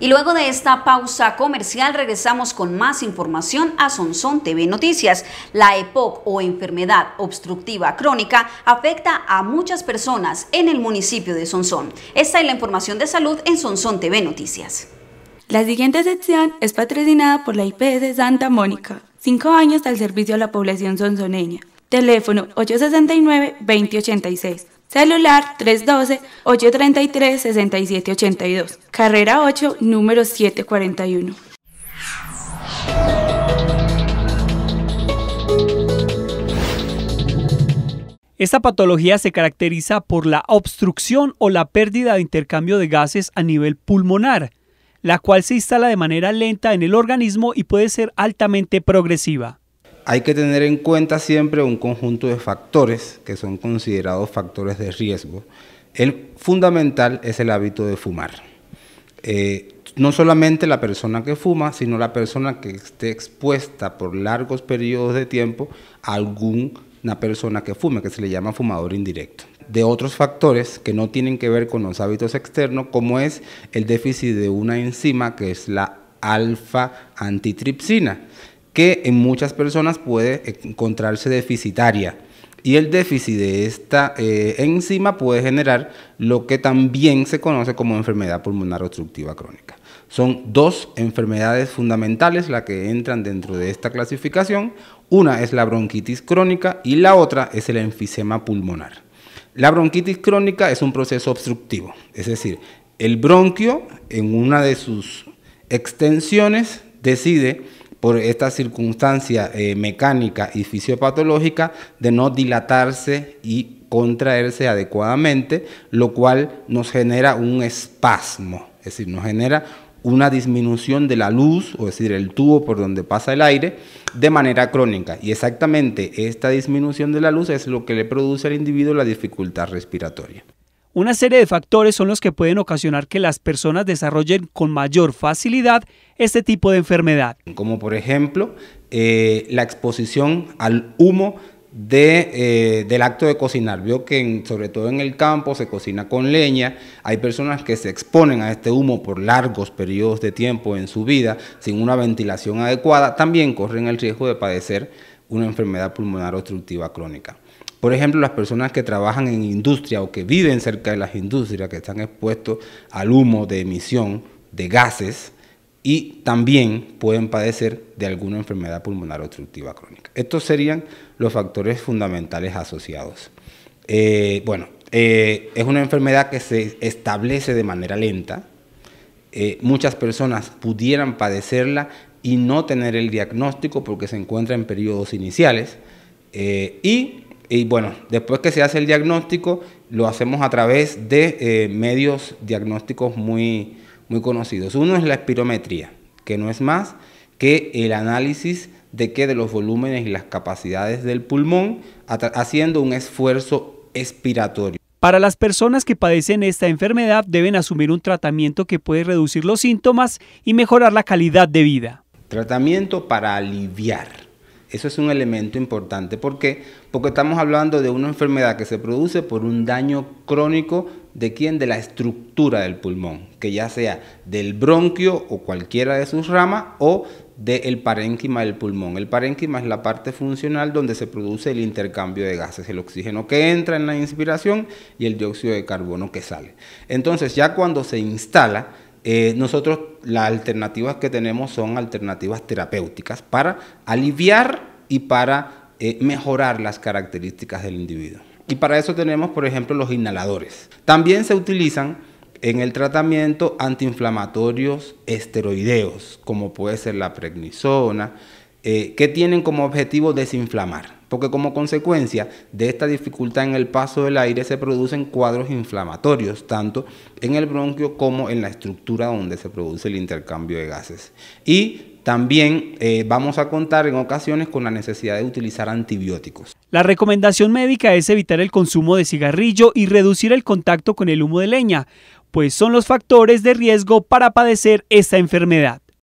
Y luego de esta pausa comercial regresamos con más información a Sonsón TV Noticias. La EPOC o enfermedad obstructiva crónica afecta a muchas personas en el municipio de Sonsón. Esta es la información de salud en Sonsón TV Noticias. La siguiente sección es patrocinada por la e de Santa Mónica. Cinco años al servicio a la población sonzoneña. Teléfono 869-2086. Celular 312-833-6782. Carrera 8, número 741. Esta patología se caracteriza por la obstrucción o la pérdida de intercambio de gases a nivel pulmonar, la cual se instala de manera lenta en el organismo y puede ser altamente progresiva hay que tener en cuenta siempre un conjunto de factores que son considerados factores de riesgo. El fundamental es el hábito de fumar. Eh, no solamente la persona que fuma, sino la persona que esté expuesta por largos periodos de tiempo a alguna persona que fume, que se le llama fumador indirecto. De otros factores que no tienen que ver con los hábitos externos, como es el déficit de una enzima que es la alfa-antitripsina que en muchas personas puede encontrarse deficitaria. Y el déficit de esta eh, enzima puede generar lo que también se conoce como enfermedad pulmonar obstructiva crónica. Son dos enfermedades fundamentales las que entran dentro de esta clasificación. Una es la bronquitis crónica y la otra es el enfisema pulmonar. La bronquitis crónica es un proceso obstructivo, es decir, el bronquio en una de sus extensiones decide por esta circunstancia eh, mecánica y fisiopatológica de no dilatarse y contraerse adecuadamente, lo cual nos genera un espasmo, es decir, nos genera una disminución de la luz, o es decir, el tubo por donde pasa el aire, de manera crónica. Y exactamente esta disminución de la luz es lo que le produce al individuo la dificultad respiratoria. Una serie de factores son los que pueden ocasionar que las personas desarrollen con mayor facilidad este tipo de enfermedad. Como por ejemplo eh, la exposición al humo eh, del acto de cocinar. Veo que sobre todo en el campo se cocina con leña, hay personas que se exponen a este humo por largos periodos de tiempo en su vida sin una ventilación adecuada, también corren el riesgo de padecer una enfermedad pulmonar obstructiva crónica. Por ejemplo, las personas que trabajan en industria o que viven cerca de las industrias, que están expuestos al humo de emisión de gases y también pueden padecer de alguna enfermedad pulmonar obstructiva crónica. Estos serían los factores fundamentales asociados. Eh, bueno, eh, es una enfermedad que se establece de manera lenta. Eh, muchas personas pudieran padecerla y no tener el diagnóstico porque se encuentra en periodos iniciales. y y bueno, después que se hace el diagnóstico, lo hacemos a través de eh, medios diagnósticos muy, muy conocidos. Uno es la espirometría, que no es más que el análisis de qué de los volúmenes y las capacidades del pulmón, haciendo un esfuerzo expiratorio. Para las personas que padecen esta enfermedad deben asumir un tratamiento que puede reducir los síntomas y mejorar la calidad de vida. Tratamiento para aliviar eso es un elemento importante. ¿Por qué? Porque estamos hablando de una enfermedad que se produce por un daño crónico de quién? De la estructura del pulmón, que ya sea del bronquio o cualquiera de sus ramas o del parénquima del pulmón. El parénquima es la parte funcional donde se produce el intercambio de gases, el oxígeno que entra en la inspiración y el dióxido de carbono que sale. Entonces ya cuando se instala, eh, nosotros las alternativas que tenemos son alternativas terapéuticas para aliviar y para eh, mejorar las características del individuo. Y para eso tenemos, por ejemplo, los inhaladores. También se utilizan en el tratamiento antiinflamatorios esteroideos, como puede ser la pregnisona, eh, que tienen como objetivo desinflamar porque como consecuencia de esta dificultad en el paso del aire se producen cuadros inflamatorios, tanto en el bronquio como en la estructura donde se produce el intercambio de gases. Y también eh, vamos a contar en ocasiones con la necesidad de utilizar antibióticos. La recomendación médica es evitar el consumo de cigarrillo y reducir el contacto con el humo de leña, pues son los factores de riesgo para padecer esta enfermedad.